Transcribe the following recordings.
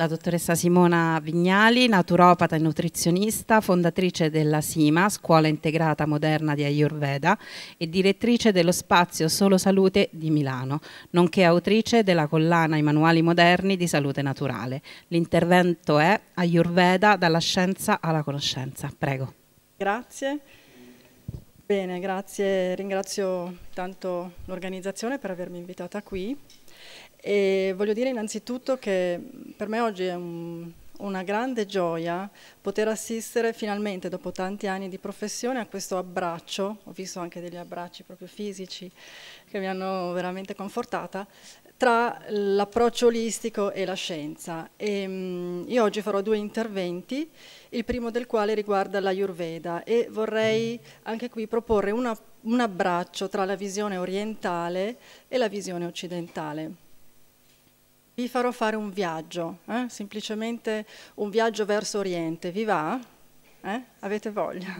la dottoressa Simona Vignali, naturopata e nutrizionista, fondatrice della SIMA, Scuola Integrata Moderna di Ayurveda, e direttrice dello spazio Solo Salute di Milano, nonché autrice della collana I manuali moderni di salute naturale. L'intervento è Ayurveda dalla scienza alla conoscenza. Prego. Grazie. Bene, grazie. Ringrazio tanto l'organizzazione per avermi invitata qui e voglio dire innanzitutto che per me oggi è un, una grande gioia poter assistere finalmente dopo tanti anni di professione a questo abbraccio, ho visto anche degli abbracci proprio fisici che mi hanno veramente confortata, tra l'approccio olistico e la scienza. E, mh, io oggi farò due interventi, il primo del quale riguarda la l'Ayurveda e vorrei anche qui proporre una, un abbraccio tra la visione orientale e la visione occidentale vi farò fare un viaggio, eh? semplicemente un viaggio verso Oriente, vi va? Eh? Avete voglia?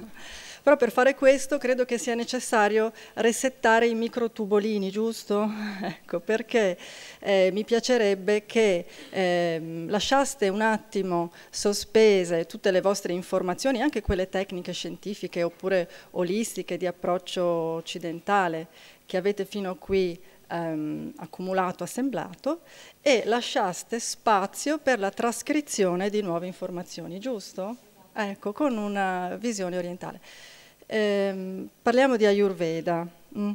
Però per fare questo credo che sia necessario resettare i microtubolini, giusto? Ecco, perché eh, mi piacerebbe che eh, lasciaste un attimo sospese tutte le vostre informazioni, anche quelle tecniche scientifiche oppure olistiche di approccio occidentale che avete fino a qui ehm, accumulato, assemblato, e lasciaste spazio per la trascrizione di nuove informazioni, giusto? Ecco, con una visione orientale. Ehm, parliamo di Ayurveda. Mm.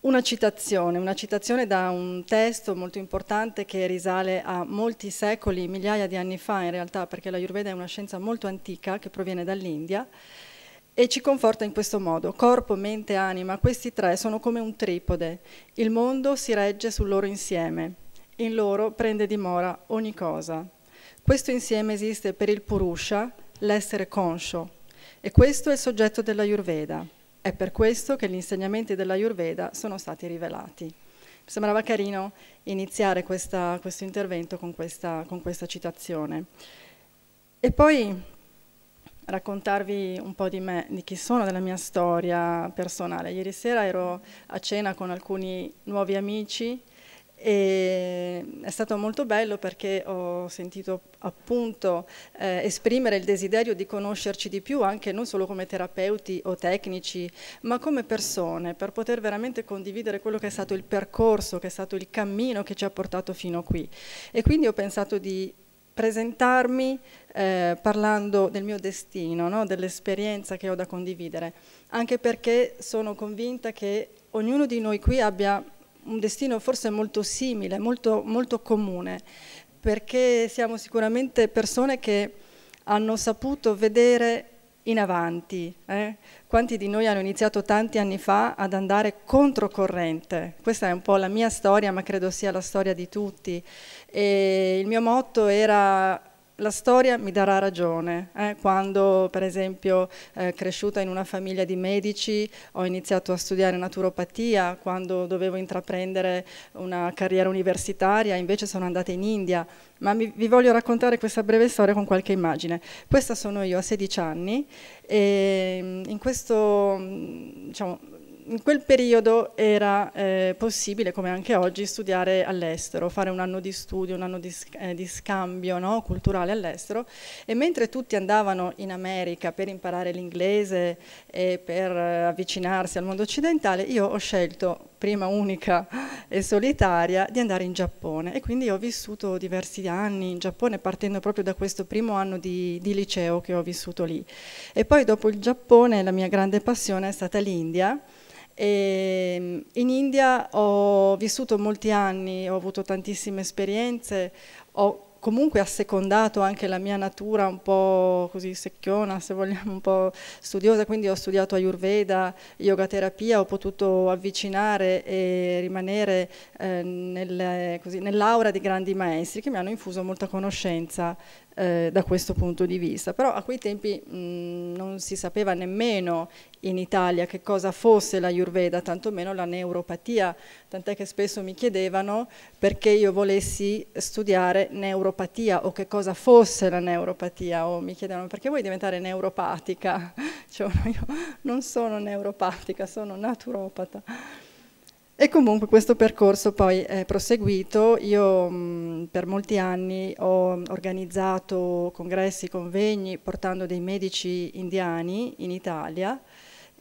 Una citazione, una citazione da un testo molto importante che risale a molti secoli, migliaia di anni fa in realtà, perché la Ayurveda è una scienza molto antica che proviene dall'India e ci conforta in questo modo. Corpo, mente anima, questi tre sono come un tripode. Il mondo si regge sul loro insieme. In loro prende dimora ogni cosa. Questo insieme esiste per il Purusha, l'essere conscio, e questo è il soggetto della dell'Ayurveda. È per questo che gli insegnamenti della dell'Ayurveda sono stati rivelati. Mi sembrava carino iniziare questa, questo intervento con questa, con questa citazione. E poi raccontarvi un po' di me, di chi sono, della mia storia personale. Ieri sera ero a cena con alcuni nuovi amici e è stato molto bello perché ho sentito appunto eh, esprimere il desiderio di conoscerci di più anche non solo come terapeuti o tecnici ma come persone per poter veramente condividere quello che è stato il percorso che è stato il cammino che ci ha portato fino qui e quindi ho pensato di presentarmi eh, parlando del mio destino, no? dell'esperienza che ho da condividere, anche perché sono convinta che ognuno di noi qui abbia un destino forse molto simile, molto, molto comune, perché siamo sicuramente persone che hanno saputo vedere in avanti. Eh? Quanti di noi hanno iniziato tanti anni fa ad andare controcorrente? Questa è un po' la mia storia, ma credo sia la storia di tutti. E il mio motto era la storia mi darà ragione. Eh? Quando, per esempio, eh, cresciuta in una famiglia di medici, ho iniziato a studiare naturopatia, quando dovevo intraprendere una carriera universitaria, invece sono andata in India. Ma mi, vi voglio raccontare questa breve storia con qualche immagine. Questa sono io a 16 anni e ehm, in questo mm, diciamo, in quel periodo era eh, possibile, come anche oggi, studiare all'estero, fare un anno di studio, un anno di, eh, di scambio no? culturale all'estero e mentre tutti andavano in America per imparare l'inglese e per eh, avvicinarsi al mondo occidentale, io ho scelto, prima unica e solitaria, di andare in Giappone e quindi ho vissuto diversi anni in Giappone partendo proprio da questo primo anno di, di liceo che ho vissuto lì. E poi dopo il Giappone la mia grande passione è stata l'India e ehm, in India ho vissuto molti anni, ho avuto tantissime esperienze, ho comunque assecondato anche la mia natura un po' così secchiona, se vogliamo, un po' studiosa, quindi ho studiato Ayurveda, yoga terapia, ho potuto avvicinare e rimanere eh, nell'aura di grandi maestri che mi hanno infuso molta conoscenza eh, da questo punto di vista. Però a quei tempi mh, mm, non si sapeva nemmeno in Italia che cosa fosse la Yurveda, tantomeno la neuropatia, tant'è che spesso mi chiedevano perché io volessi studiare neuropatia o che cosa fosse la neuropatia o mi chiedevano perché vuoi diventare neuropatica? Cioè, io non sono neuropatica, sono naturopata. E comunque questo percorso poi è proseguito, io mh, mm, per molti anni ho organizzato congressi, convegni portando dei medici indiani in Italia,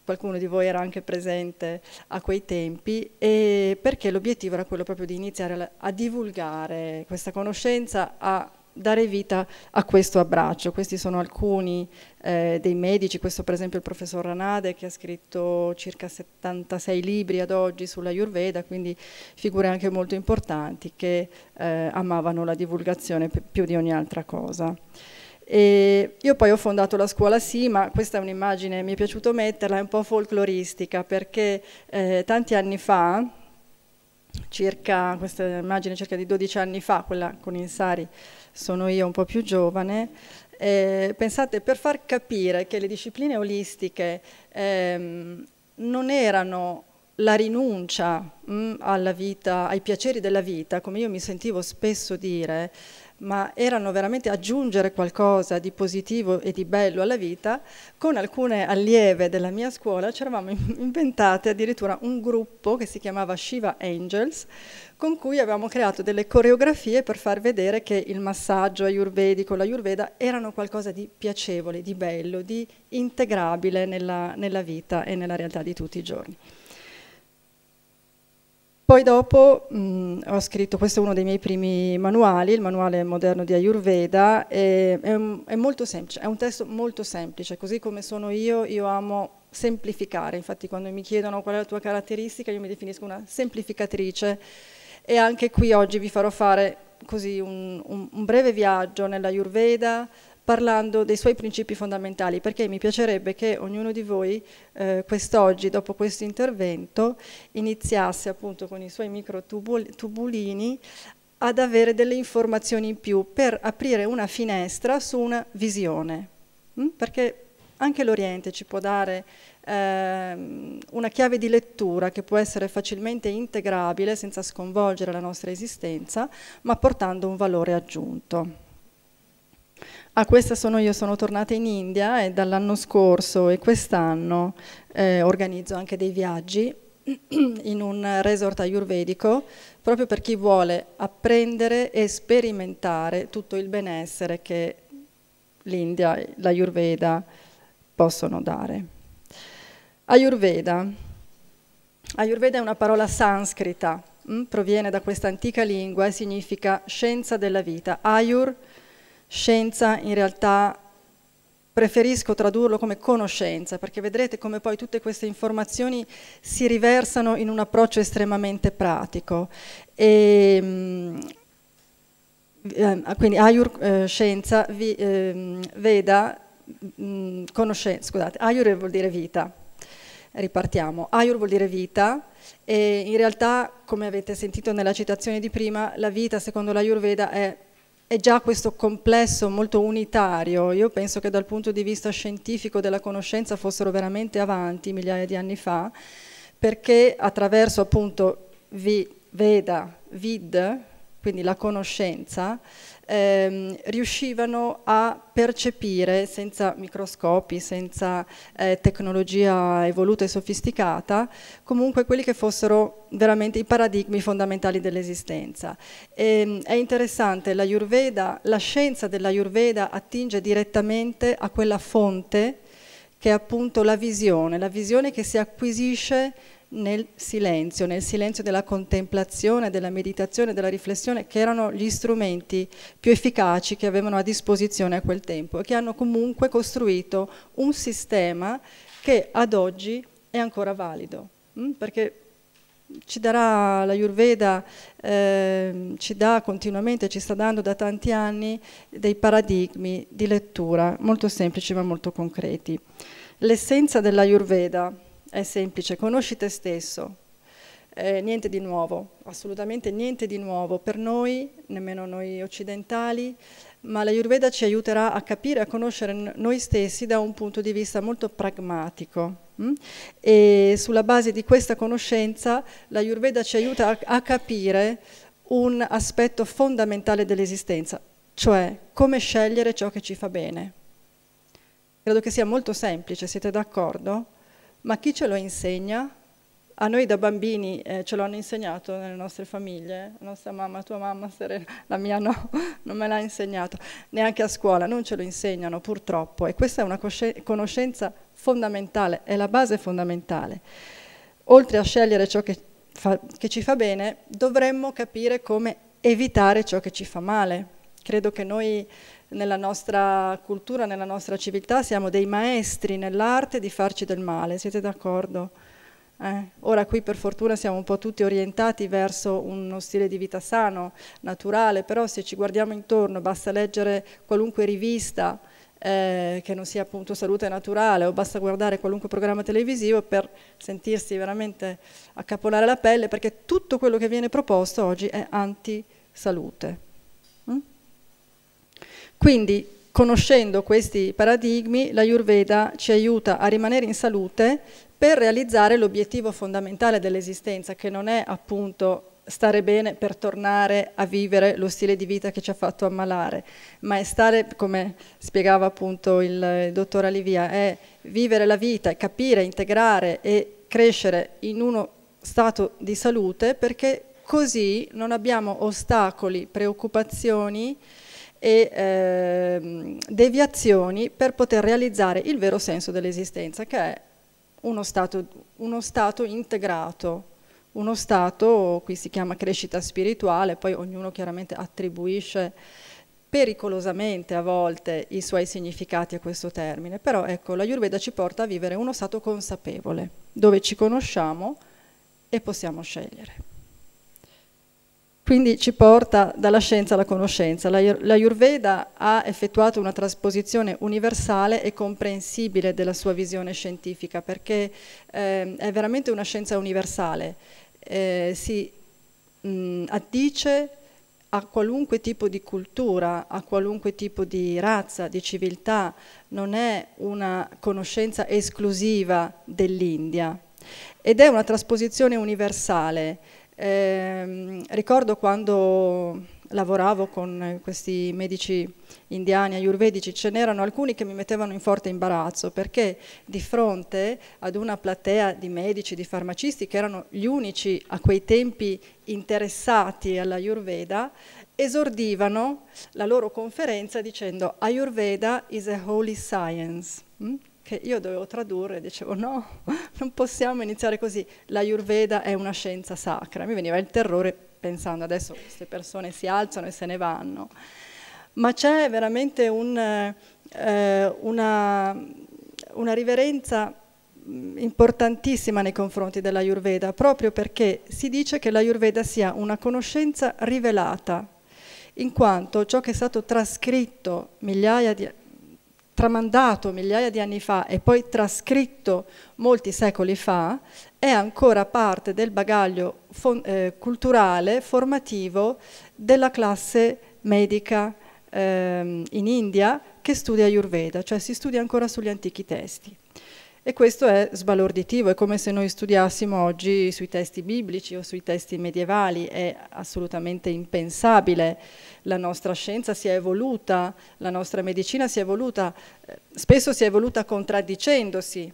qualcuno di voi era anche presente a quei tempi, perché l'obiettivo era quello proprio di iniziare a divulgare questa conoscenza, a dare vita a questo abbraccio. Questi sono alcuni eh, dei medici, questo per esempio il professor Ranade che ha scritto circa 76 libri ad oggi sulla Yurveda, quindi figure anche molto importanti che eh, amavano la divulgazione più di ogni altra cosa. E io poi ho fondato la scuola Sima, questa è un'immagine, mi è piaciuto metterla, è un po' folcloristica perché eh, tanti anni fa circa, questa immagine circa di 12 anni fa, quella con Insari, sono io un po' più giovane, eh, pensate per far capire che le discipline olistiche ehm, non erano la rinuncia mh, mm, alla vita, ai piaceri della vita, come io mi sentivo spesso dire, ma erano veramente aggiungere qualcosa di positivo e di bello alla vita, con alcune allieve della mia scuola ci eravamo inventate addirittura un gruppo che si chiamava Shiva Angels, con cui avevamo creato delle coreografie per far vedere che il massaggio ayurvedico, l'ayurveda, erano qualcosa di piacevole, di bello, di integrabile nella, nella vita e nella realtà di tutti i giorni. Poi dopo mh, mm, ho scritto, questo è uno dei miei primi manuali, il manuale moderno di Ayurveda, è, è molto semplice, è un testo molto semplice, così come sono io, io amo semplificare, infatti quando mi chiedono qual è la tua caratteristica io mi definisco una semplificatrice e anche qui oggi vi farò fare così un, un, un breve viaggio nella Ayurveda, parlando dei suoi principi fondamentali, perché mi piacerebbe che ognuno di voi eh, quest'oggi, dopo questo intervento, iniziasse appunto con i suoi microtubulini ad avere delle informazioni in più per aprire una finestra su una visione, mm? perché anche l'Oriente ci può dare ehm, una chiave di lettura che può essere facilmente integrabile senza sconvolgere la nostra esistenza, ma portando un valore aggiunto. A ah, questa sono io, sono tornata in India e dall'anno scorso e quest'anno eh, organizzo anche dei viaggi in un resort ayurvedico proprio per chi vuole apprendere e sperimentare tutto il benessere che l'India, l'Ayurveda possono dare. Ayurveda. Ayurveda è una parola sanscrita, mh? Mm, proviene da questa antica lingua e significa scienza della vita. Ayurveda Scienza in realtà preferisco tradurlo come conoscenza, perché vedrete come poi tutte queste informazioni si riversano in un approccio estremamente pratico. E, mm, eh, quindi Ayur eh, Scienza, vi, ehm, Veda, mm, mm, conoscenza, scusate, Ayur vuol dire vita, ripartiamo, Ayur vuol dire vita e in realtà, come avete sentito nella citazione di prima, la vita secondo l'Ayurveda è è già questo complesso molto unitario. Io penso che dal punto di vista scientifico della conoscenza fossero veramente avanti migliaia di anni fa, perché attraverso appunto vi, Veda, Vid, quindi la conoscenza, ehm, riuscivano a percepire senza microscopi, senza eh, tecnologia evoluta e sofisticata, comunque quelli che fossero veramente i paradigmi fondamentali dell'esistenza. Ehm, è interessante, la, la scienza dell'Ayurveda attinge direttamente a quella fonte che è appunto la visione, la visione che si acquisisce nel silenzio, nel silenzio della contemplazione, della meditazione, della riflessione, che erano gli strumenti più efficaci che avevano a disposizione a quel tempo e che hanno comunque costruito un sistema che ad oggi è ancora valido, mm? perché ci darà l'Ayurveda, eh, ci dà continuamente, ci sta dando da tanti anni dei paradigmi di lettura molto semplici ma molto concreti. L'essenza della Yurveda, è semplice, conosci te stesso. Eh, niente di nuovo, assolutamente niente di nuovo per noi, nemmeno noi occidentali, ma la Yurveda ci aiuterà a capire, a conoscere noi stessi da un punto di vista molto pragmatico. Mm? E sulla base di questa conoscenza la Yurveda ci aiuta a capire un aspetto fondamentale dell'esistenza, cioè come scegliere ciò che ci fa bene. Credo che sia molto semplice, siete d'accordo? ma chi ce lo insegna? A noi da bambini eh, ce l'hanno insegnato nelle nostre famiglie, la nostra mamma, tua mamma, Serena, la mia no, non me l'ha insegnato, neanche a scuola, non ce lo insegnano purtroppo e questa è una conoscenza fondamentale, è la base fondamentale. Oltre a scegliere ciò che, fa, che ci fa bene, dovremmo capire come evitare ciò che ci fa male, Credo che noi nella nostra cultura, nella nostra civiltà siamo dei maestri nell'arte di farci del male, siete d'accordo? Eh? Ora qui per fortuna siamo un po' tutti orientati verso uno stile di vita sano, naturale, però se ci guardiamo intorno basta leggere qualunque rivista eh, che non sia appunto salute naturale o basta guardare qualunque programma televisivo per sentirsi veramente accapolare la pelle perché tutto quello che viene proposto oggi è antisalute. Quindi conoscendo questi paradigmi la l'Ayurveda ci aiuta a rimanere in salute per realizzare l'obiettivo fondamentale dell'esistenza che non è appunto stare bene per tornare a vivere lo stile di vita che ci ha fatto ammalare, ma è stare, come spiegava appunto il, dottor Alivia, è vivere la vita, capire, integrare e crescere in uno stato di salute perché così non abbiamo ostacoli, preoccupazioni, e eh, deviazioni per poter realizzare il vero senso dell'esistenza, che è uno stato, uno stato integrato, uno stato, qui si chiama crescita spirituale, poi ognuno chiaramente attribuisce pericolosamente a volte i suoi significati a questo termine, però ecco, la Yurveda ci porta a vivere uno stato consapevole, dove ci conosciamo e possiamo scegliere. Quindi ci porta dalla scienza alla conoscenza. La Ayurveda ha effettuato una trasposizione universale e comprensibile della sua visione scientifica perché eh, è veramente una scienza universale. Eh, si mh, addice a qualunque tipo di cultura, a qualunque tipo di razza, di civiltà, non è una conoscenza esclusiva dell'India ed è una trasposizione universale Ehm, ricordo quando lavoravo con questi medici indiani, ayurvedici, ce n'erano alcuni che mi mettevano in forte imbarazzo perché di fronte ad una platea di medici, di farmacisti che erano gli unici a quei tempi interessati alla all'Ayurveda, esordivano la loro conferenza dicendo Ayurveda is a holy science. Mm? che io dovevo tradurre e dicevo no, non possiamo iniziare così, la Ayurveda è una scienza sacra. Mi veniva il terrore pensando adesso queste persone si alzano e se ne vanno. Ma c'è veramente un, eh, una, una riverenza mm, importantissima nei confronti della dell'Ayurveda, proprio perché si dice che la l'Ayurveda sia una conoscenza rivelata, in quanto ciò che è stato trascritto migliaia di, tramandato migliaia di anni fa e poi trascritto molti secoli fa, è ancora parte del bagaglio eh, culturale, formativo della classe medica ehm, in India che studia Ayurveda, cioè si studia ancora sugli antichi testi. E questo è sbalorditivo, è come se noi studiassimo oggi sui testi biblici o sui testi medievali, è assolutamente impensabile. La nostra scienza si è evoluta, la nostra medicina si è evoluta, eh, spesso si è evoluta contraddicendosi,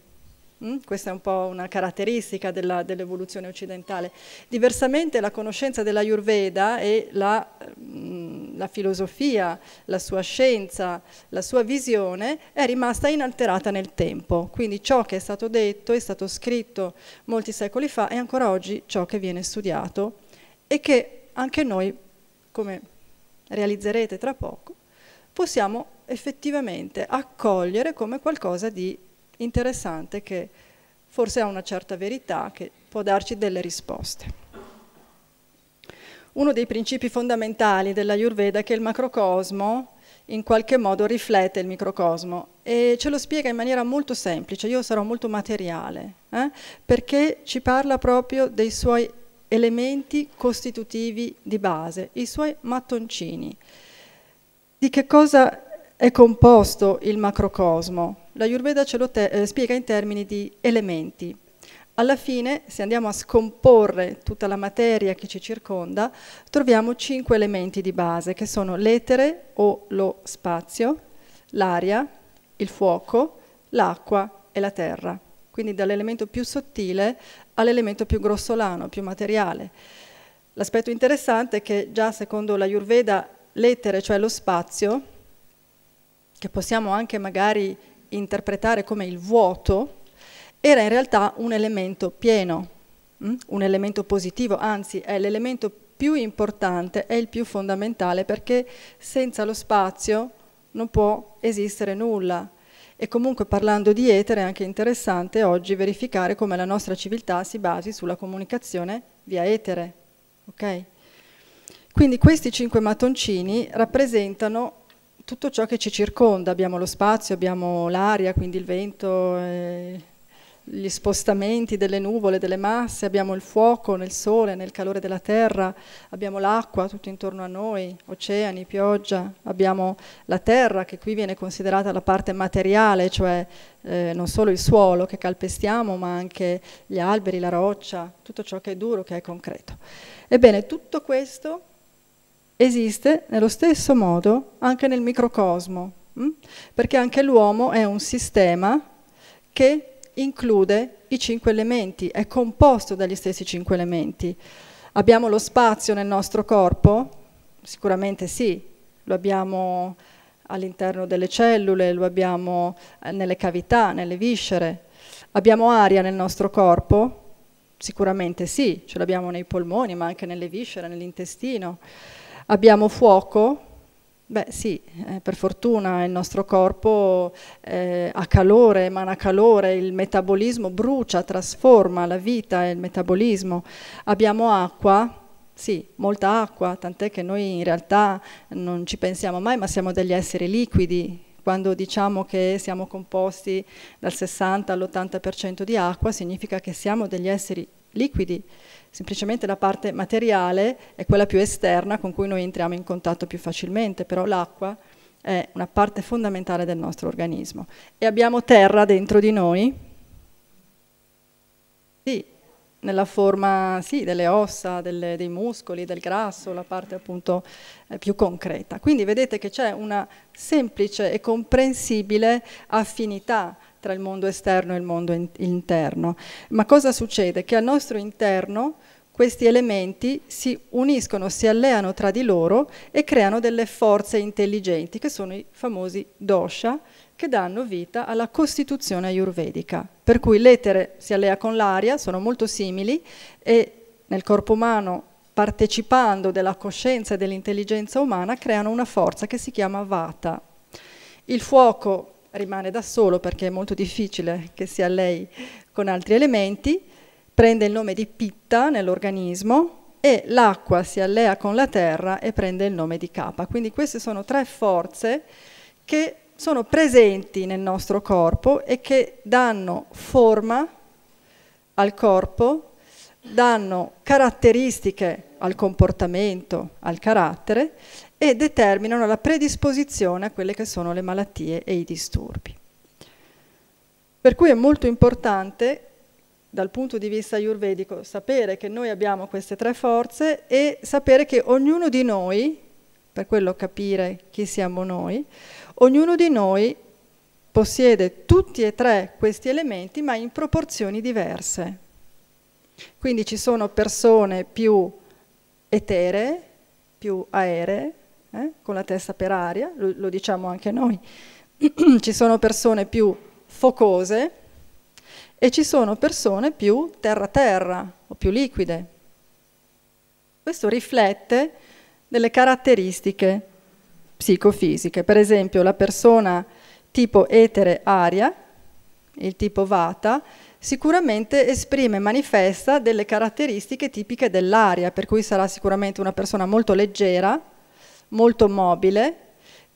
Mm? Questa è un po' una caratteristica dell'evoluzione occidentale. Diversamente la conoscenza dell'Ayurveda e la, mm, la, filosofia, la sua scienza, la sua visione è rimasta inalterata nel tempo. Quindi ciò che è stato detto, è stato scritto molti secoli fa è ancora oggi ciò che viene studiato e che anche noi, come realizzerete tra poco, possiamo effettivamente accogliere come qualcosa di interessante che forse ha una certa verità che può darci delle risposte. Uno dei principi fondamentali dell'Ayurveda è che il macrocosmo in qualche modo riflette il microcosmo e ce lo spiega in maniera molto semplice, io sarò molto materiale, eh? perché ci parla proprio dei suoi elementi costitutivi di base, i suoi mattoncini. Di che cosa è composto il macrocosmo? la Yurveda ce lo eh, spiega in termini di elementi. Alla fine, se andiamo a scomporre tutta la materia che ci circonda, troviamo cinque elementi di base, che sono l'etere o lo spazio, l'aria, il fuoco, l'acqua e la terra. Quindi dall'elemento più sottile all'elemento più grossolano, più materiale. L'aspetto interessante è che già secondo la Yurveda l'etere, cioè lo spazio, che possiamo anche magari interpretare come il vuoto era in realtà un elemento pieno, mm? un elemento positivo, anzi è l'elemento più importante, è il più fondamentale perché senza lo spazio non può esistere nulla. E comunque parlando di etere è anche interessante oggi verificare come la nostra civiltà si basi sulla comunicazione via etere. Okay? Quindi questi cinque mattoncini rappresentano tutto ciò che ci circonda, abbiamo lo spazio, abbiamo l'aria, quindi il vento, eh, gli spostamenti delle nuvole, delle masse, abbiamo il fuoco nel sole, nel calore della terra, abbiamo l'acqua tutto intorno a noi, oceani, pioggia, abbiamo la terra che qui viene considerata la parte materiale, cioè eh, non solo il suolo che calpestiamo, ma anche gli alberi, la roccia, tutto ciò che è duro, che è concreto. Ebbene, tutto questo esiste nello stesso modo anche nel microcosmo, mm? perché anche l'uomo è un sistema che include i cinque elementi, è composto dagli stessi cinque elementi. Abbiamo lo spazio nel nostro corpo? Sicuramente sì, lo abbiamo all'interno delle cellule, lo abbiamo eh, nelle cavità, nelle viscere. Abbiamo aria nel nostro corpo? Sicuramente sì, ce l'abbiamo nei polmoni, ma anche nelle viscere, nell'intestino. Abbiamo fuoco? Beh sì, eh, per fortuna il nostro corpo eh, ha calore, emana calore, il metabolismo brucia, trasforma la vita e il metabolismo. Abbiamo acqua? Sì, molta acqua, tant'è che noi in realtà non ci pensiamo mai, ma siamo degli esseri liquidi, quando diciamo che siamo composti dal 60 all'80% di acqua, significa che siamo degli esseri liquidi semplicemente la parte materiale è quella più esterna con cui noi entriamo in contatto più facilmente, però l'acqua è una parte fondamentale del nostro organismo. E abbiamo terra dentro di noi, sì, nella forma sì, delle ossa, delle, dei muscoli, del grasso, la parte appunto eh, più concreta. Quindi vedete che c'è una semplice e comprensibile affinità tra il mondo esterno e il mondo in interno. Ma cosa succede? Che al nostro interno questi elementi si uniscono, si alleano tra di loro e creano delle forze intelligenti, che sono i famosi dosha, che danno vita alla costituzione ayurvedica. Per cui l'etere si allea con l'aria, sono molto simili, e nel corpo umano, partecipando della coscienza e dell'intelligenza umana, creano una forza che si chiama vata. Il fuoco rimane da solo perché è molto difficile che si allei con altri elementi, prende il nome di pitta nell'organismo e l'acqua si allea con la terra e prende il nome di capa. Quindi queste sono tre forze che sono presenti nel nostro corpo e che danno forma al corpo, danno caratteristiche al comportamento, al carattere e determinano la predisposizione a quelle che sono le malattie e i disturbi. Per cui è molto importante dal punto di vista ayurvedico sapere che noi abbiamo queste tre forze e sapere che ognuno di noi, per quello capire chi siamo noi, ognuno di noi possiede tutti e tre questi elementi ma in proporzioni diverse. Quindi ci sono persone più etere, più aeree, eh? con la testa per aria, lo, lo diciamo anche noi. ci sono persone più focose e ci sono persone più terra-terra o più liquide. Questo riflette delle caratteristiche psicofisiche. Per esempio la persona tipo etere-aria, il tipo vata, sicuramente esprime e manifesta delle caratteristiche tipiche dell'aria, per cui sarà sicuramente una persona molto leggera, molto mobile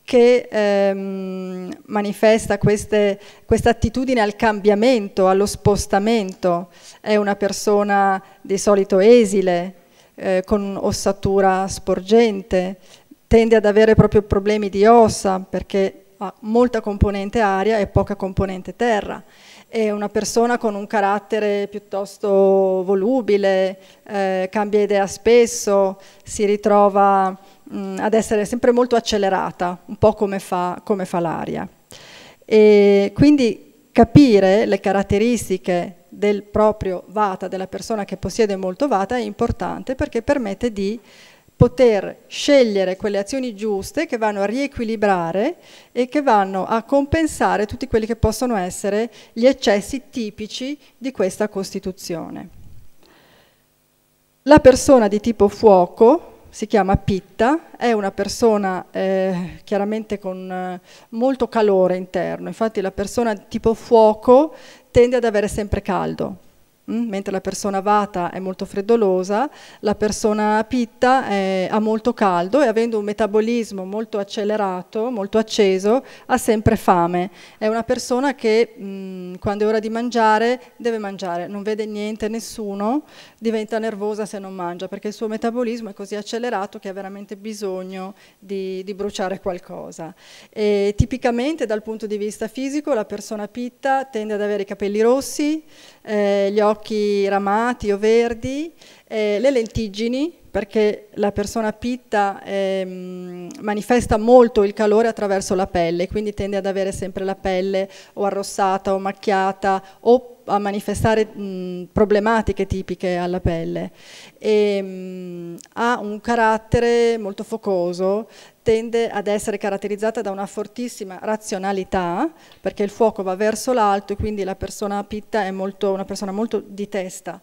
che ehm, manifesta questa attitudine al cambiamento, allo spostamento. È una persona di solito esile, eh, con ossatura sporgente, tende ad avere proprio problemi di ossa perché ha molta componente aria e poca componente terra. È una persona con un carattere piuttosto volubile, eh, cambia idea spesso, si ritrova mh, mm, ad essere sempre molto accelerata, un po' come fa, come fa l'aria. E quindi capire le caratteristiche del proprio vata, della persona che possiede molto vata, è importante perché permette di poter scegliere quelle azioni giuste che vanno a riequilibrare e che vanno a compensare tutti quelli che possono essere gli eccessi tipici di questa Costituzione. La persona di tipo fuoco si chiama Pitta, è una persona eh, chiaramente con eh, molto calore interno, infatti la persona tipo fuoco tende ad avere sempre caldo, Mm? mentre la persona vata è molto freddolosa, la persona pitta è, ha molto caldo e avendo un metabolismo molto accelerato, molto acceso, ha sempre fame. È una persona che mh, mm, quando è ora di mangiare deve mangiare, non vede niente, nessuno, diventa nervosa se non mangia perché il suo metabolismo è così accelerato che ha veramente bisogno di, di bruciare qualcosa. E tipicamente dal punto di vista fisico la persona pitta tende ad avere i capelli rossi, eh, gli occhi ramati o verdi, eh, le lentiggini, perché la persona pitta eh, manifesta molto il calore attraverso la pelle, quindi tende ad avere sempre la pelle o arrossata o macchiata o a manifestare mh, problematiche tipiche alla pelle. E, ehm, mh, ha un carattere molto focoso, tende ad essere caratterizzata da una fortissima razionalità, perché il fuoco va verso l'alto e quindi la persona pitta è molto, una persona molto di testa,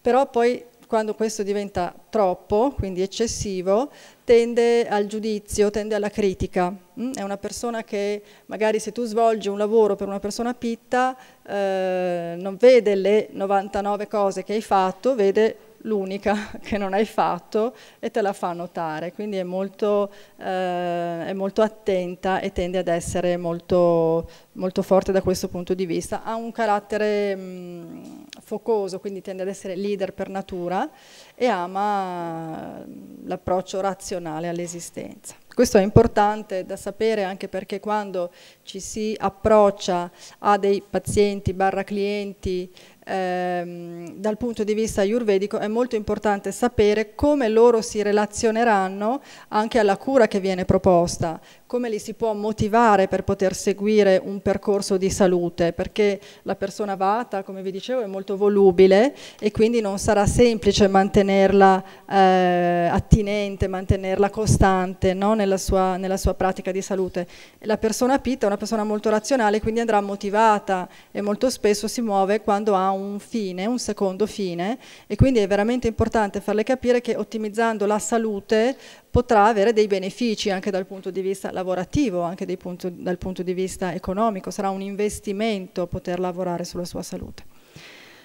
però poi quando questo diventa troppo, quindi eccessivo, tende al giudizio, tende alla critica. Mm? È una persona che magari se tu svolgi un lavoro per una persona pitta eh, non vede le 99 cose che hai fatto, vede l'unica che non hai fatto e te la fa notare, quindi è molto, eh, è molto attenta e tende ad essere molto, molto, forte da questo punto di vista. Ha un carattere mh, mm, focoso, quindi tende ad essere leader per natura e ama l'approccio razionale all'esistenza. Questo è importante da sapere anche perché quando ci si approccia a dei pazienti barra clienti ehm, dal punto di vista ayurvedico è molto importante sapere come loro si relazioneranno anche alla cura che viene proposta, come li si può motivare per poter seguire un percorso di salute, perché la persona vata, come vi dicevo, è molto volubile e quindi non sarà semplice mantenerla eh, attinente, mantenerla costante no? nella, sua, nella, sua, pratica di salute. La persona pitta è una persona molto razionale, quindi andrà motivata e molto spesso si muove quando ha un fine, un secondo fine e quindi è veramente importante farle capire che ottimizzando la salute potrà avere dei benefici anche dal punto di vista lavorativo, anche punto, dal punto di vista economico, sarà un investimento poter lavorare sulla sua salute.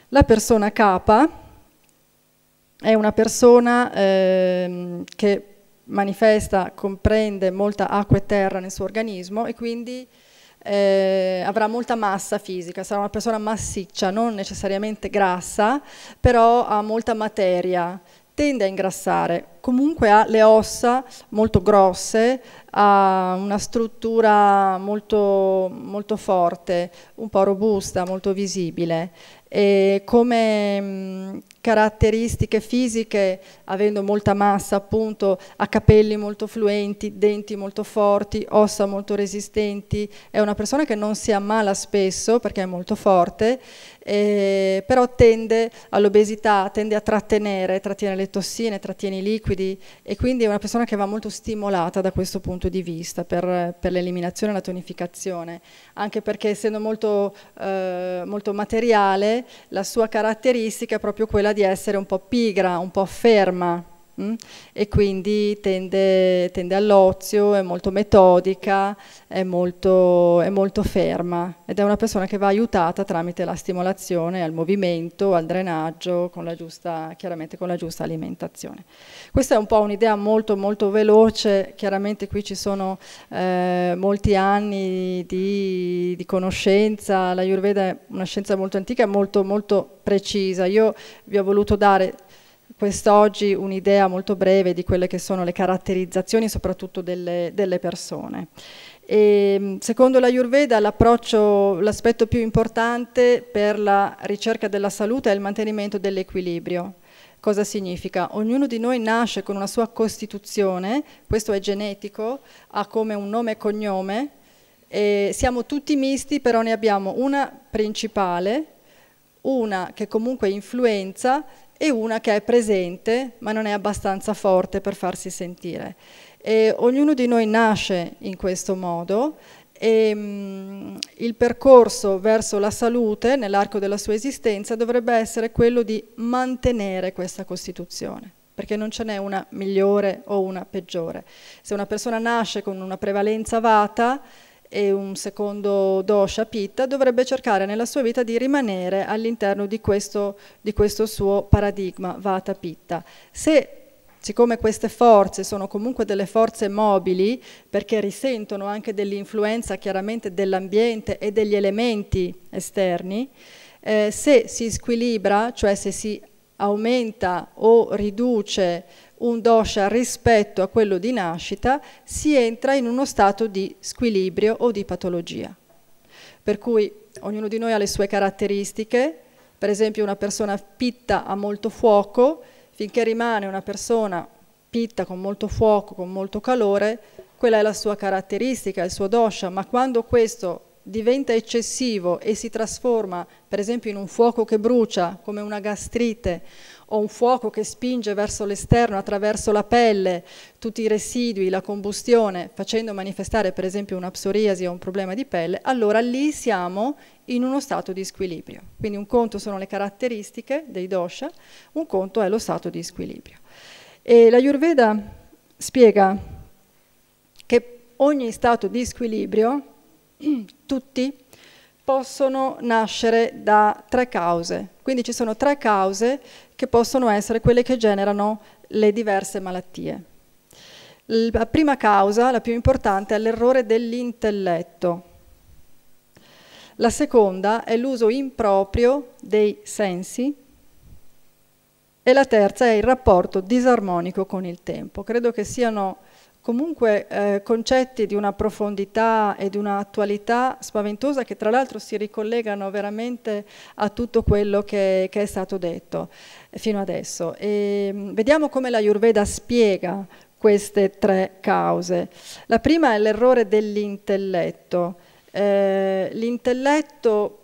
La persona capa è una persona eh, che manifesta, comprende molta acqua e terra nel suo organismo e quindi eh, avrà molta massa fisica, sarà una persona massiccia, non necessariamente grassa, però ha molta materia, tende a ingrassare, comunque ha le ossa molto grosse, ha una struttura molto, molto forte, un po' robusta, molto visibile e come mh, mm, caratteristiche fisiche, avendo molta massa appunto, ha capelli molto fluenti, denti molto forti, ossa molto resistenti, è una persona che non si ammala spesso perché è molto forte eh, però tende all'obesità, tende a trattenere, trattiene le tossine, trattiene i liquidi e quindi è una persona che va molto stimolata da questo punto di vista per, per l'eliminazione e la tonificazione, anche perché essendo molto, eh, molto materiale la sua caratteristica è proprio quella di essere un po' pigra, un po' ferma. Mm? e quindi tende, tende all'ozio, è molto metodica, è molto, è molto, ferma ed è una persona che va aiutata tramite la stimolazione al movimento, al drenaggio, con la giusta, chiaramente con la giusta alimentazione. Questa è un po' un'idea molto molto veloce, chiaramente qui ci sono eh, molti anni di, di conoscenza, la Ayurveda è una scienza molto antica e molto molto precisa, io vi ho voluto dare quest'oggi un'idea molto breve di quelle che sono le caratterizzazioni soprattutto delle, delle persone. E, ehm, secondo la Ayurveda l'approccio, l'aspetto più importante per la ricerca della salute è il mantenimento dell'equilibrio. Cosa significa? Ognuno di noi nasce con una sua costituzione, questo è genetico, ha come un nome e cognome, e siamo tutti misti, però ne abbiamo una principale, una che comunque influenza e una che è presente ma non è abbastanza forte per farsi sentire. E ognuno di noi nasce in questo modo e mh, mm, il percorso verso la salute nell'arco della sua esistenza dovrebbe essere quello di mantenere questa Costituzione perché non ce n'è una migliore o una peggiore. Se una persona nasce con una prevalenza vata, e un secondo dosha pitta, dovrebbe cercare nella sua vita di rimanere all'interno di, di questo, suo paradigma vata pitta. Se siccome queste forze sono comunque delle forze mobili, perché risentono anche dell'influenza chiaramente dell'ambiente e degli elementi esterni, eh, se si squilibra, cioè se si aumenta o riduce un dosha rispetto a quello di nascita, si entra in uno stato di squilibrio o di patologia. Per cui ognuno di noi ha le sue caratteristiche, per esempio una persona pitta ha molto fuoco, finché rimane una persona pitta con molto fuoco, con molto calore, quella è la sua caratteristica, il suo dosha, ma quando questo diventa eccessivo e si trasforma per esempio in un fuoco che brucia come una gastrite o un fuoco che spinge verso l'esterno attraverso la pelle tutti i residui, la combustione, facendo manifestare per esempio una psoriasi o un problema di pelle, allora lì siamo in uno stato di squilibrio. Quindi un conto sono le caratteristiche dei dosha, un conto è lo stato di squilibrio. E la Yurveda spiega che ogni stato di squilibrio, tutti possono nascere da tre cause. Quindi ci sono tre cause che possono essere quelle che generano le diverse malattie. La prima causa, la più importante, è l'errore dell'intelletto. La seconda è l'uso improprio dei sensi e la terza è il rapporto disarmonico con il tempo. Credo che siano comunque eh, concetti di una profondità e di un'attualità spaventosa che tra l'altro si ricollegano veramente a tutto quello che, che è stato detto eh, fino adesso. E, ehm, vediamo come la Ayurveda spiega queste tre cause. La prima è l'errore dell'intelletto. Eh, l'intelletto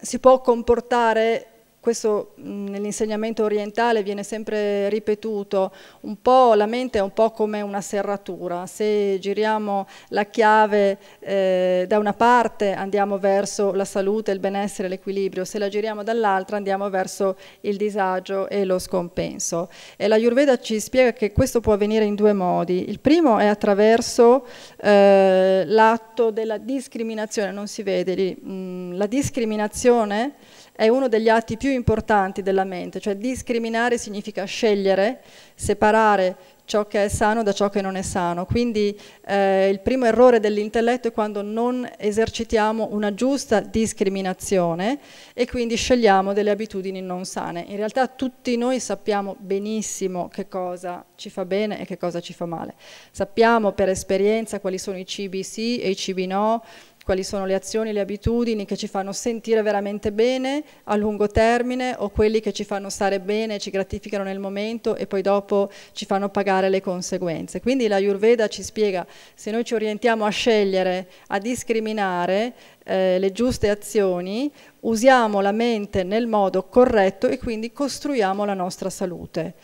si può comportare questo mm, nell'insegnamento orientale viene sempre ripetuto, un po' la mente è un po' come una serratura, se giriamo la chiave eh, da una parte andiamo verso la salute, il benessere, l'equilibrio, se la giriamo dall'altra andiamo verso il disagio e lo scompenso. E la Yurveda ci spiega che questo può avvenire in due modi, il primo è attraverso eh, l'atto della discriminazione, non si vede lì, mh, mm, la discriminazione è uno degli atti più importanti della mente, cioè discriminare significa scegliere, separare ciò che è sano da ciò che non è sano. Quindi eh, il primo errore dell'intelletto è quando non esercitiamo una giusta discriminazione e quindi scegliamo delle abitudini non sane. In realtà tutti noi sappiamo benissimo che cosa ci fa bene e che cosa ci fa male. Sappiamo per esperienza quali sono i cibi sì e i cibi no, quali sono le azioni, le abitudini che ci fanno sentire veramente bene a lungo termine o quelli che ci fanno stare bene, ci gratificano nel momento e poi dopo ci fanno pagare le conseguenze. Quindi la Ayurveda ci spiega, se noi ci orientiamo a scegliere, a discriminare eh, le giuste azioni, usiamo la mente nel modo corretto e quindi costruiamo la nostra salute.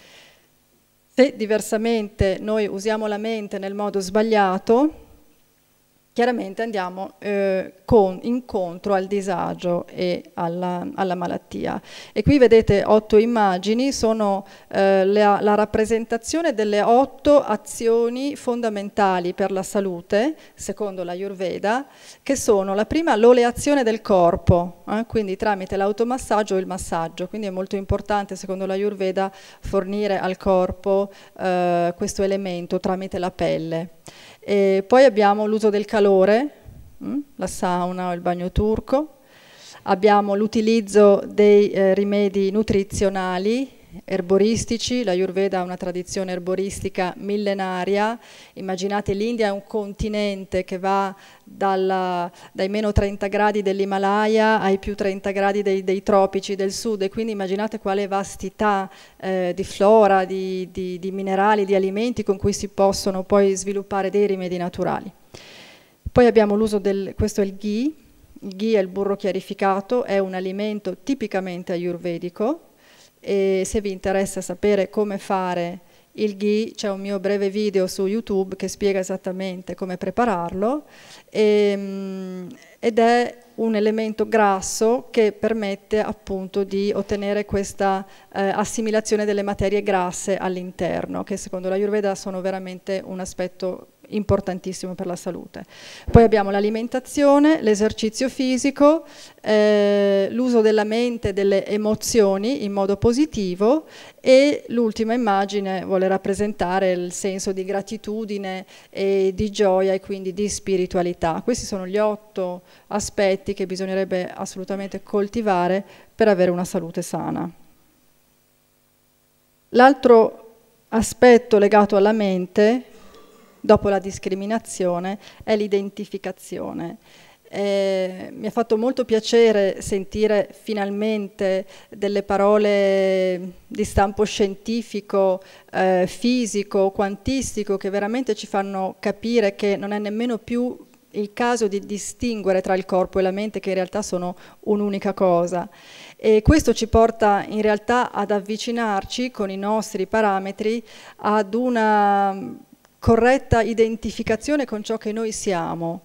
Se diversamente noi usiamo la mente nel modo sbagliato, chiaramente andiamo eh, con, incontro al disagio e alla, alla, malattia. E qui vedete otto immagini, sono eh, la, la, rappresentazione delle otto azioni fondamentali per la salute, secondo la Ayurveda, che sono la prima l'oleazione del corpo, eh, quindi tramite l'automassaggio o il massaggio, quindi è molto importante secondo la Ayurveda fornire al corpo eh, questo elemento tramite la pelle. E poi abbiamo l'uso del calore, mm, la sauna o il bagno turco, abbiamo l'utilizzo dei eh, rimedi nutrizionali erboristici, la Yurveda ha una tradizione erboristica millenaria, immaginate l'India è un continente che va dalla, dai meno 30 gradi dell'Himalaya ai più 30 gradi dei, dei, tropici del sud e quindi immaginate quale vastità eh, di flora, di, di, di minerali, di alimenti con cui si possono poi sviluppare dei rimedi naturali. Poi abbiamo l'uso del, questo è il ghee, il ghee è il burro chiarificato, è un alimento tipicamente ayurvedico, e se vi interessa sapere come fare il ghi c'è un mio breve video su YouTube che spiega esattamente come prepararlo e, ehm, ed è un elemento grasso che permette appunto di ottenere questa eh, assimilazione delle materie grasse all'interno che secondo la Ayurveda sono veramente un aspetto importantissimo per la salute. Poi abbiamo l'alimentazione, l'esercizio fisico, eh, l'uso della mente e delle emozioni in modo positivo e l'ultima immagine vuole rappresentare il senso di gratitudine e di gioia e quindi di spiritualità. Questi sono gli otto aspetti che bisognerebbe assolutamente coltivare per avere una salute sana. L'altro aspetto legato alla mente dopo la discriminazione, è l'identificazione. Eh, mi ha fatto molto piacere sentire finalmente delle parole di stampo scientifico, eh, fisico, quantistico, che veramente ci fanno capire che non è nemmeno più il caso di distinguere tra il corpo e la mente che in realtà sono un'unica cosa e questo ci porta in realtà ad avvicinarci con i nostri parametri ad una corretta identificazione con ciò che noi siamo.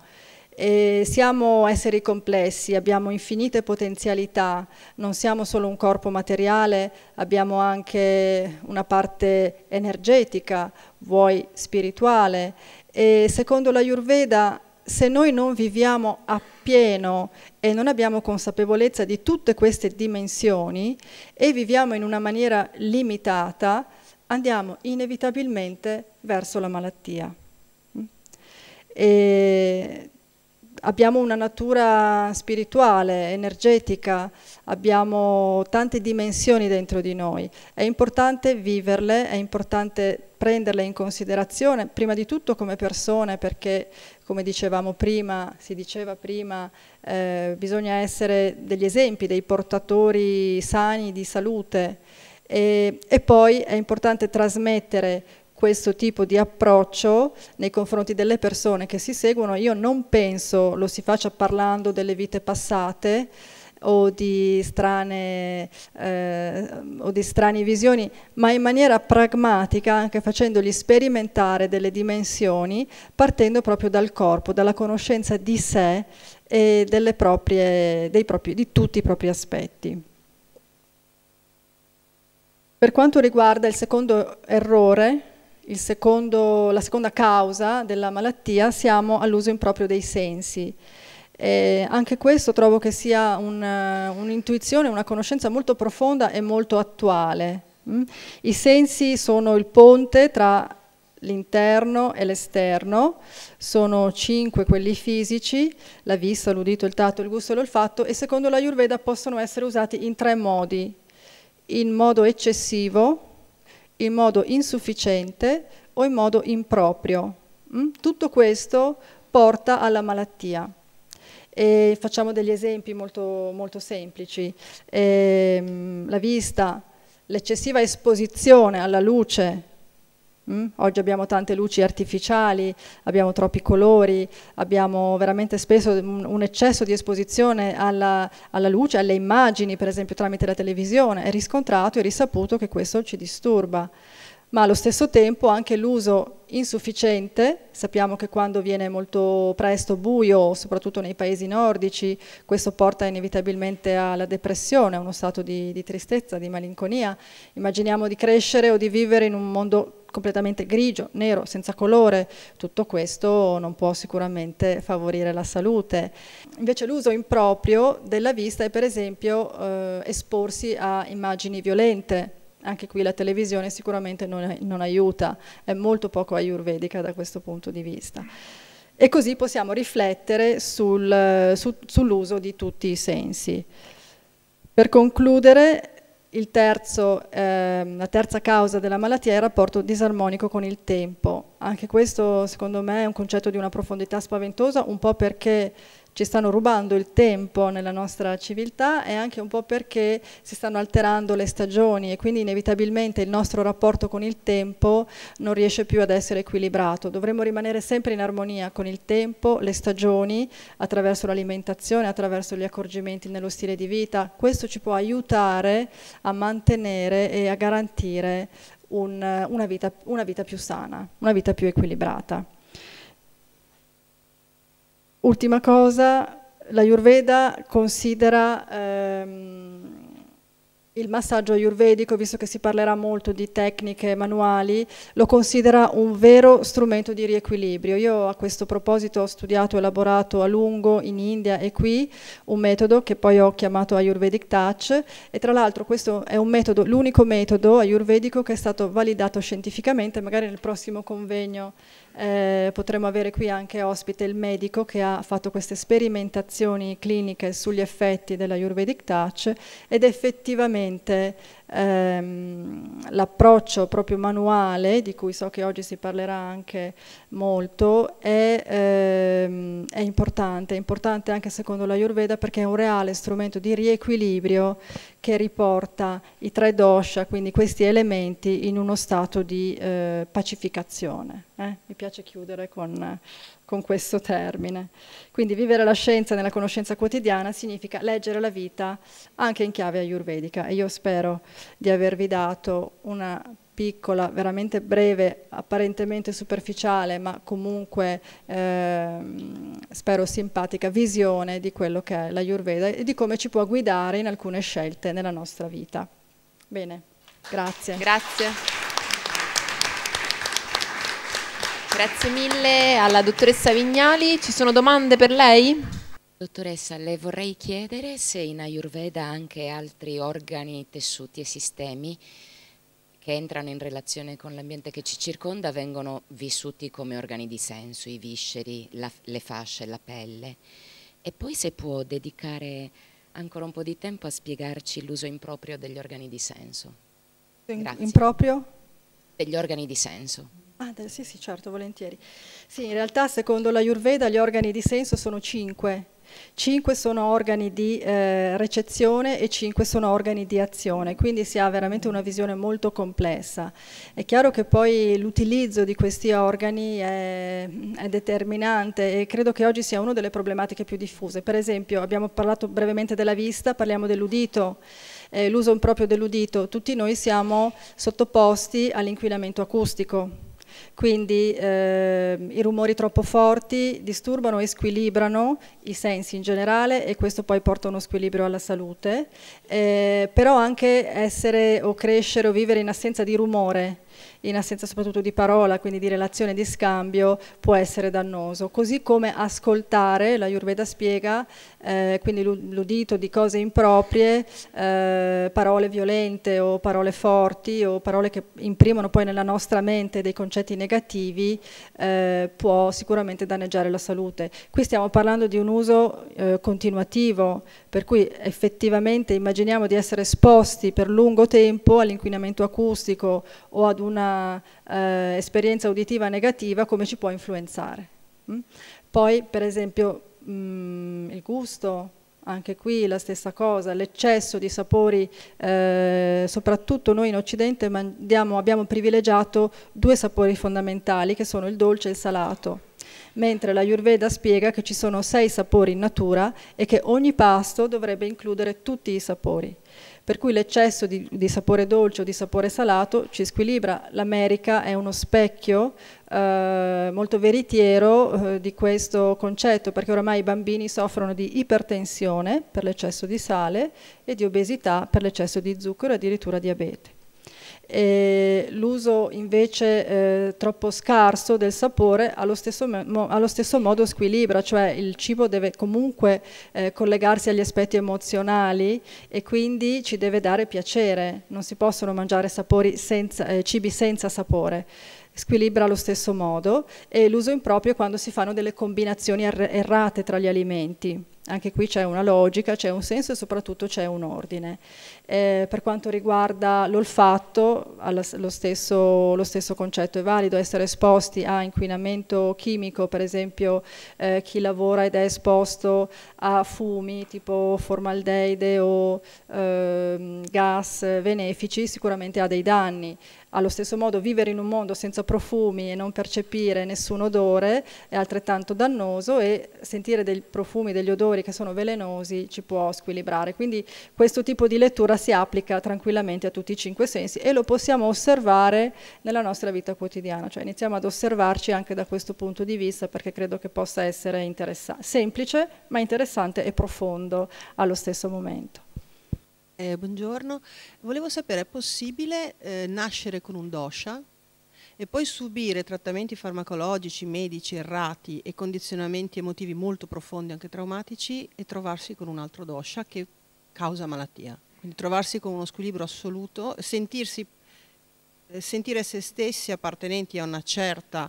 E siamo esseri complessi, abbiamo infinite potenzialità, non siamo solo un corpo materiale, abbiamo anche una parte energetica, vuoi spirituale. E secondo Yurveda, se noi non viviamo appieno e non abbiamo consapevolezza di tutte queste dimensioni e viviamo in una maniera limitata, andiamo inevitabilmente verso la malattia. Mm? E abbiamo una natura spirituale, energetica, abbiamo tante dimensioni dentro di noi. È importante viverle, è importante prenderle in considerazione, prima di tutto come persone, perché come dicevamo prima, si diceva prima, eh, bisogna essere degli esempi, dei portatori sani di salute. E, e poi è importante trasmettere questo tipo di approccio nei confronti delle persone che si seguono. Io non penso lo si faccia parlando delle vite passate, o di, strane, eh, o di strane visioni, ma in maniera pragmatica, anche facendogli sperimentare delle dimensioni, partendo proprio dal corpo, dalla conoscenza di sé e proprie, propri, di tutti i propri aspetti. Per quanto riguarda il secondo errore, il secondo, la seconda causa della malattia, siamo all'uso improprio dei sensi. E anche questo trovo che sia un'intuizione, una conoscenza molto profonda e molto attuale. Mm? I sensi sono il ponte tra l'interno e l'esterno, sono cinque quelli fisici, la vista, l'udito, il tatto, il gusto e l'olfatto e secondo la Ayurveda possono essere usati in tre modi, in modo eccessivo, in modo insufficiente o in modo improprio. Mm? Tutto questo porta alla malattia. E facciamo degli esempi molto, molto semplici. E, ehm, la vista, l'eccessiva esposizione alla luce Mm? Oggi abbiamo tante luci artificiali, abbiamo troppi colori, abbiamo veramente spesso un eccesso di esposizione alla, alla, luce, alle immagini, per esempio tramite la televisione. È riscontrato e risaputo che questo ci disturba. Ma allo stesso tempo anche l'uso insufficiente, sappiamo che quando viene molto presto buio, soprattutto nei paesi nordici, questo porta inevitabilmente alla depressione, a uno stato di, di tristezza, di malinconia. Immaginiamo di crescere o di vivere in un mondo completamente grigio, nero, senza colore, tutto questo non può sicuramente favorire la salute. Invece l'uso improprio della vista è per esempio eh, esporsi a immagini violente, anche qui la televisione sicuramente non, non aiuta, è molto poco ayurvedica da questo punto di vista. E così possiamo riflettere sul, eh, su, sull'uso di tutti i sensi. Per concludere, Terzo, eh, la terza causa della malattia è il rapporto disarmonico con il tempo. Anche questo secondo me è un concetto di una profondità spaventosa, un po' perché ci stanno rubando il tempo nella nostra civiltà e anche un po' perché si stanno alterando le stagioni e quindi inevitabilmente il nostro rapporto con il tempo non riesce più ad essere equilibrato. Dovremmo rimanere sempre in armonia con il tempo, le stagioni, attraverso l'alimentazione, attraverso gli accorgimenti nello stile di vita. Questo ci può aiutare a mantenere e a garantire un, una, vita, una vita più sana, una vita più equilibrata. Ultima cosa, la Ayurveda considera ehm, il massaggio ayurvedico, visto che si parlerà molto di tecniche manuali, lo considera un vero strumento di riequilibrio. Io a questo proposito ho studiato e elaborato a lungo in India e qui un metodo che poi ho chiamato Ayurvedic Touch e tra l'altro questo è un metodo, l'unico metodo ayurvedico che è stato validato scientificamente, magari nel prossimo convegno eh, potremmo avere qui anche ospite il medico che ha fatto queste sperimentazioni cliniche sugli effetti della Ayurvedic Touch ed effettivamente ehm, l'approccio proprio manuale, di cui so che oggi si parlerà anche molto, è, ehm, è importante, è importante anche secondo la Ayurveda perché è un reale strumento di riequilibrio che riporta i tre dosha, quindi questi elementi, in uno stato di eh, pacificazione. Eh? Mi piace chiudere con con questo termine. Quindi vivere la scienza nella conoscenza quotidiana significa leggere la vita anche in chiave ayurvedica e io spero di avervi dato una piccola, veramente breve, apparentemente superficiale, ma comunque eh, spero simpatica visione di quello che è l'Ayurveda e di come ci può guidare in alcune scelte nella nostra vita. Bene, grazie. Grazie. Grazie mille alla dottoressa Vignali. Ci sono domande per lei? Dottoressa, le vorrei chiedere se in Ayurveda anche altri organi, tessuti e sistemi che entrano in relazione con l'ambiente che ci circonda vengono vissuti come organi di senso, i visceri, la, le fasce, la pelle. E poi se può dedicare ancora un po' di tempo a spiegarci l'uso improprio degli organi di senso. Grazie. Improprio? Degli organi di senso. Ah, sì, sì, certo, volentieri. Sì, in realtà secondo la Ayurveda gli organi di senso sono cinque. Cinque sono organi di eh, recezione e cinque sono organi di azione, quindi si ha veramente una visione molto complessa. È chiaro che poi l'utilizzo di questi organi è, è, determinante e credo che oggi sia una delle problematiche più diffuse. Per esempio abbiamo parlato brevemente della vista, parliamo dell'udito, eh, l'uso proprio dell'udito. Tutti noi siamo sottoposti all'inquinamento acustico quindi eh, i rumori troppo forti disturbano e squilibrano i sensi in generale e questo poi porta uno squilibrio alla salute, eh, però anche essere o crescere o vivere in assenza di rumore in assenza soprattutto di parola, quindi di relazione, di scambio, può essere dannoso. Così come ascoltare, la Yurveda spiega, eh, quindi l'udito di cose improprie, eh, parole violente o parole forti o parole che imprimono poi nella nostra mente dei concetti negativi, eh, può sicuramente danneggiare la salute. Qui stiamo parlando di un uso eh, continuativo, per cui effettivamente immaginiamo di essere esposti per lungo tempo all'inquinamento acustico o ad un una eh, uditiva negativa come ci può influenzare. Mm? Poi per esempio mh, mm, il gusto, anche qui la stessa cosa, l'eccesso di sapori, eh, soprattutto noi in Occidente mandiamo, abbiamo privilegiato due sapori fondamentali che sono il dolce e il salato mentre la Yurveda spiega che ci sono sei sapori in natura e che ogni pasto dovrebbe includere tutti i sapori per cui l'eccesso di, di, sapore dolce o di sapore salato ci squilibra. L'America è uno specchio eh, molto veritiero eh, di questo concetto, perché oramai i bambini soffrono di ipertensione per l'eccesso di sale e di obesità per l'eccesso di zucchero e addirittura diabete e l'uso invece eh, troppo scarso del sapore allo stesso, mo allo stesso, modo squilibra, cioè il cibo deve comunque eh, collegarsi agli aspetti emozionali e quindi ci deve dare piacere, non si possono mangiare senza, eh, cibi senza sapore squilibra allo stesso modo e l'uso improprio è quando si fanno delle combinazioni errate tra gli alimenti. Anche qui c'è una logica, c'è un senso e soprattutto c'è un ordine. Eh, per quanto riguarda l'olfatto, lo stesso, lo stesso, concetto è valido, essere esposti a inquinamento chimico, per esempio eh, chi lavora ed è esposto a fumi tipo formaldeide o eh, gas benefici sicuramente ha dei danni. Allo stesso modo vivere in un mondo senza profumi e non percepire nessun odore è altrettanto dannoso e sentire dei profumi, degli odori che sono velenosi ci può squilibrare. Quindi questo tipo di lettura si applica tranquillamente a tutti i cinque sensi e lo possiamo osservare nella nostra vita quotidiana, cioè iniziamo ad osservarci anche da questo punto di vista perché credo che possa essere semplice ma interessante e profondo allo stesso momento. Eh, buongiorno, volevo sapere, è possibile eh, nascere con un dosha e poi subire trattamenti farmacologici, medici errati e condizionamenti emotivi molto profondi, anche traumatici, e trovarsi con un altro dosha che causa malattia? Quindi trovarsi con uno squilibrio assoluto, sentirsi, eh, sentire se stessi appartenenti a, certa,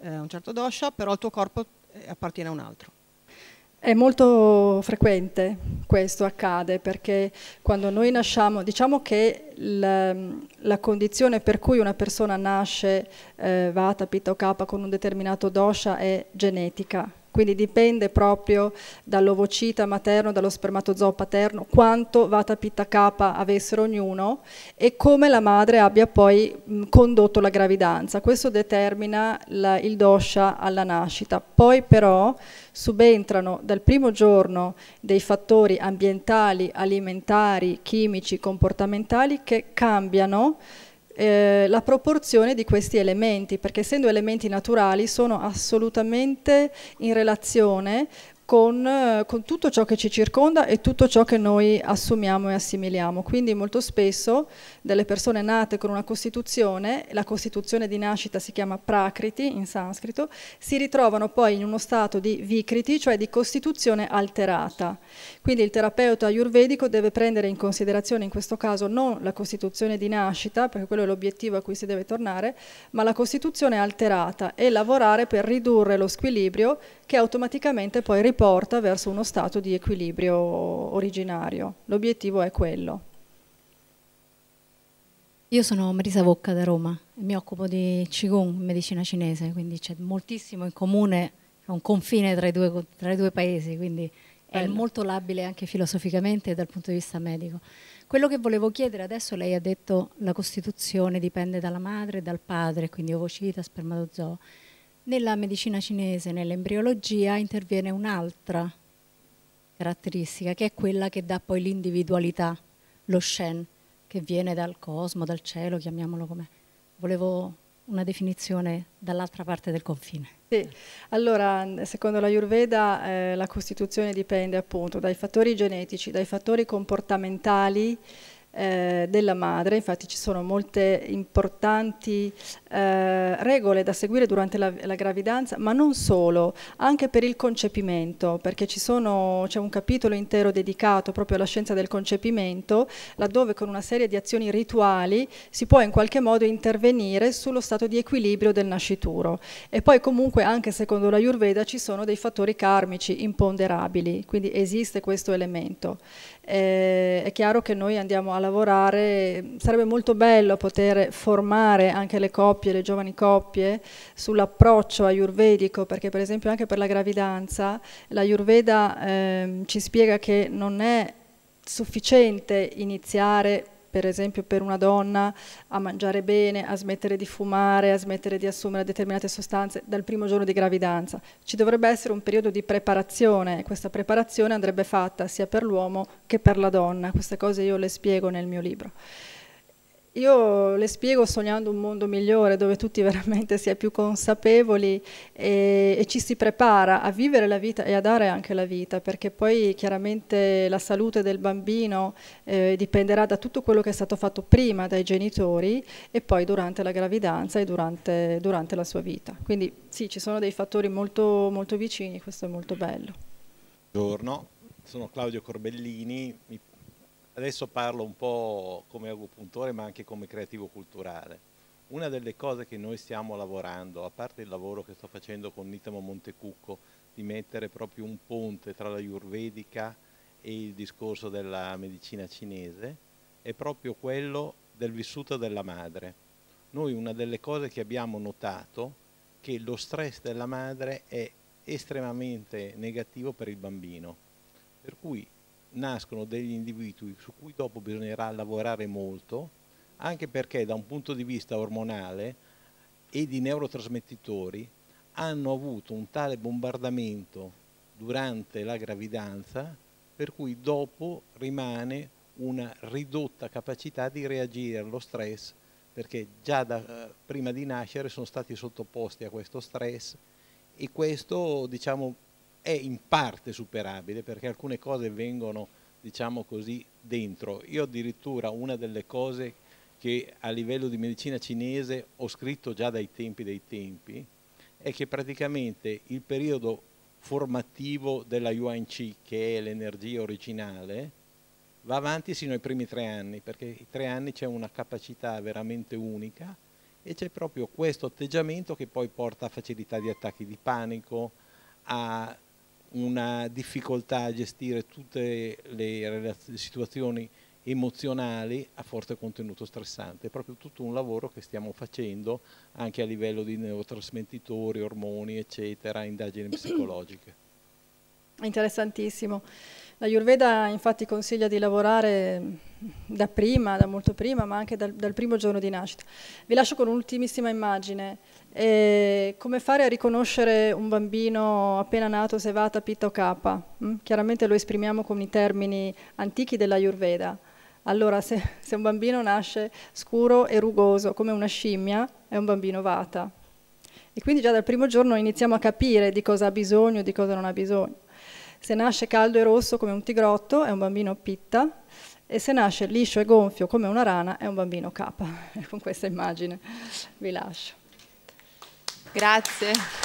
eh, a un certo dosha, però il tuo corpo eh, appartiene a un altro. È molto frequente questo accade perché quando noi nasciamo, diciamo che la, la condizione per cui una persona nasce eh, vata, pitta o kapha con un determinato dosha è genetica, quindi dipende proprio dall'ovocita materno, dallo spermatozoo paterno, quanto vata pitta capa avessero ognuno e come la madre abbia poi mh, condotto la gravidanza. Questo determina la, il dosha alla nascita. Poi però subentrano dal primo giorno dei fattori ambientali, alimentari, chimici, comportamentali che cambiano eh, la proporzione di questi elementi, perché essendo elementi naturali sono assolutamente in relazione con, eh, con, tutto ciò che ci circonda e tutto ciò che noi assumiamo e assimiliamo. Quindi molto spesso delle persone nate con una Costituzione, la Costituzione di nascita si chiama Prakriti in sanscrito, si ritrovano poi in uno stato di Vikriti, cioè di Costituzione alterata. Quindi il terapeuta ayurvedico deve prendere in considerazione in questo caso non la Costituzione di nascita, perché quello è l'obiettivo a cui si deve tornare, ma la Costituzione alterata e lavorare per ridurre lo squilibrio che automaticamente poi riporta verso uno stato di equilibrio originario. L'obiettivo è quello. Io sono Marisa Vocca da Roma, mi occupo di Qigong, medicina cinese, quindi c'è moltissimo in comune, è un confine tra i due, tra i due paesi, quindi Bello. è molto labile anche filosoficamente dal punto di vista medico. Quello che volevo chiedere adesso, lei ha detto che la costituzione dipende dalla madre e dal padre, quindi ovocita, spermatozoo. Nella medicina cinese, nell'embriologia, interviene un'altra caratteristica, che è quella che dà poi l'individualità, lo Shen che viene dal cosmo, dal cielo, chiamiamolo come. Volevo una definizione dall'altra parte del confine. Sì, allora secondo la Ayurveda eh, la costituzione dipende appunto dai fattori genetici, dai fattori comportamentali eh, della madre, infatti ci sono molte importanti eh, regole da seguire durante la, la, gravidanza, ma non solo, anche per il concepimento, perché c'è un capitolo intero dedicato proprio alla scienza del concepimento, laddove con una serie di azioni rituali si può in qualche modo intervenire sullo stato di equilibrio del nascituro. E poi comunque anche secondo la Ayurveda ci sono dei fattori karmici imponderabili, quindi esiste questo elemento eh, è chiaro che noi andiamo a lavorare, sarebbe molto bello poter formare anche le coppie, le giovani coppie, sull'approccio ayurvedico, perché per esempio anche per la gravidanza l'ayurveda eh, ci spiega che non è sufficiente iniziare per esempio per una donna a mangiare bene, a smettere di fumare, a smettere di assumere determinate sostanze dal primo giorno di gravidanza. Ci dovrebbe essere un periodo di preparazione e questa preparazione andrebbe fatta sia per l'uomo che per la donna. Queste cose io le spiego nel mio libro. Io le spiego sognando un mondo migliore dove tutti veramente si è più consapevoli e, e, ci si prepara a vivere la vita e a dare anche la vita, perché poi chiaramente la salute del bambino eh, dipenderà da tutto quello che è stato fatto prima dai genitori e poi durante la gravidanza e durante, durante la sua vita. Quindi sì, ci sono dei fattori molto, molto vicini, questo è molto bello. Buongiorno, sono Claudio Corbellini, mi adesso parlo un po' come agopuntore ma anche come creativo culturale. Una delle cose che noi stiamo lavorando, a parte il lavoro che sto facendo con Nitamo Montecucco, di mettere proprio un ponte tra la Ayurvedica e il discorso della medicina cinese, è proprio quello del vissuto della madre. Noi una delle cose che abbiamo notato è che lo stress della madre è estremamente negativo per il bambino, per cui nascono degli individui su cui dopo bisognerà lavorare molto, anche perché da un punto di vista ormonale e di neurotrasmettitori hanno avuto un tale bombardamento durante la gravidanza per cui dopo rimane una ridotta capacità di reagire allo stress perché già da, eh, prima di nascere sono stati sottoposti a questo stress e questo diciamo, è in parte superabile perché alcune cose vengono, diciamo così, dentro. Io addirittura una delle cose che a livello di medicina cinese ho scritto già dai tempi dei tempi è che praticamente il periodo formativo della Yuan Qi, che è l'energia originale, va avanti sino ai primi tre anni, perché i tre anni c'è una capacità veramente unica e c'è proprio questo atteggiamento che poi porta a facilità di attacchi di panico, a una difficoltà a gestire tutte le situazioni emozionali a forte contenuto stressante, è proprio tutto un lavoro che stiamo facendo anche a livello di neurotrasmettitori, ormoni, eccetera, indagini psicologiche. Interessantissimo. La Ayurveda infatti consiglia di lavorare da prima, da molto prima, ma anche dal, dal primo giorno di nascita. Vi lascio con un'ultimissima immagine. E come fare a riconoscere un bambino appena nato se vata, pitta o capa? Mm? Chiaramente lo esprimiamo con i termini antichi dell'Ayurveda. Allora, se, se, un bambino nasce scuro e rugoso come una scimmia, è un bambino vata. E quindi già dal primo giorno iniziamo a capire di cosa ha bisogno e di cosa non ha bisogno. Se nasce caldo e rosso come un tigrotto, è un bambino pitta. E se nasce liscio e gonfio come una rana, è un bambino capa. E con questa immagine vi lascio. Grazie.